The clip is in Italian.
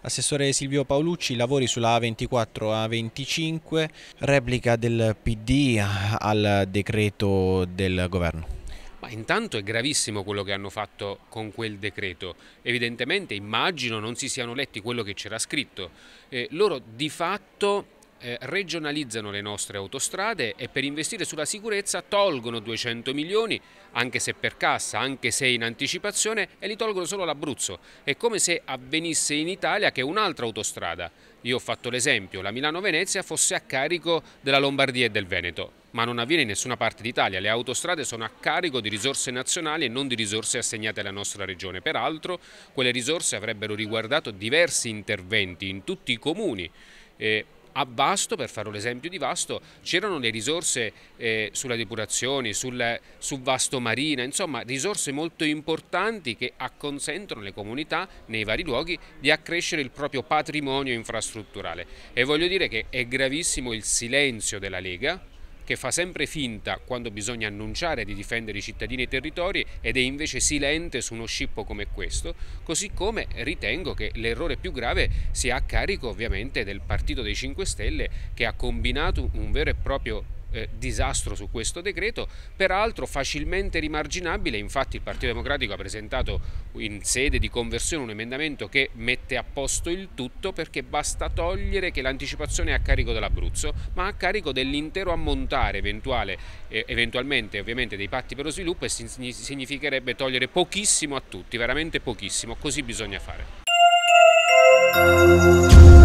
Assessore Silvio Paolucci, lavori sulla A24 A25, replica del PD al decreto del governo. Ma intanto è gravissimo quello che hanno fatto con quel decreto. Evidentemente, immagino, non si siano letti quello che c'era scritto. Eh, loro di fatto eh, regionalizzano le nostre autostrade e per investire sulla sicurezza tolgono 200 milioni, anche se per cassa, anche se in anticipazione, e li tolgono solo all'Abruzzo. È come se avvenisse in Italia che un'altra autostrada, io ho fatto l'esempio, la Milano-Venezia, fosse a carico della Lombardia e del Veneto. Ma non avviene in nessuna parte d'Italia, le autostrade sono a carico di risorse nazionali e non di risorse assegnate alla nostra regione. Peraltro quelle risorse avrebbero riguardato diversi interventi in tutti i comuni. Eh, a Vasto, per fare un esempio di Vasto, c'erano le risorse eh, sulla depurazione, sul, su Vasto Marina, insomma risorse molto importanti che acconsentono le comunità nei vari luoghi di accrescere il proprio patrimonio infrastrutturale. E voglio dire che è gravissimo il silenzio della Lega che fa sempre finta quando bisogna annunciare di difendere i cittadini e i territori ed è invece silente su uno scippo come questo, così come ritengo che l'errore più grave sia a carico ovviamente del Partito dei 5 Stelle che ha combinato un vero e proprio eh, disastro su questo decreto, peraltro facilmente rimarginabile, infatti il Partito Democratico ha presentato in sede di conversione un emendamento che mette a posto il tutto perché basta togliere che l'anticipazione è a carico dell'Abruzzo, ma a carico dell'intero ammontare eventuale, eh, eventualmente ovviamente dei patti per lo sviluppo e significherebbe togliere pochissimo a tutti, veramente pochissimo, così bisogna fare.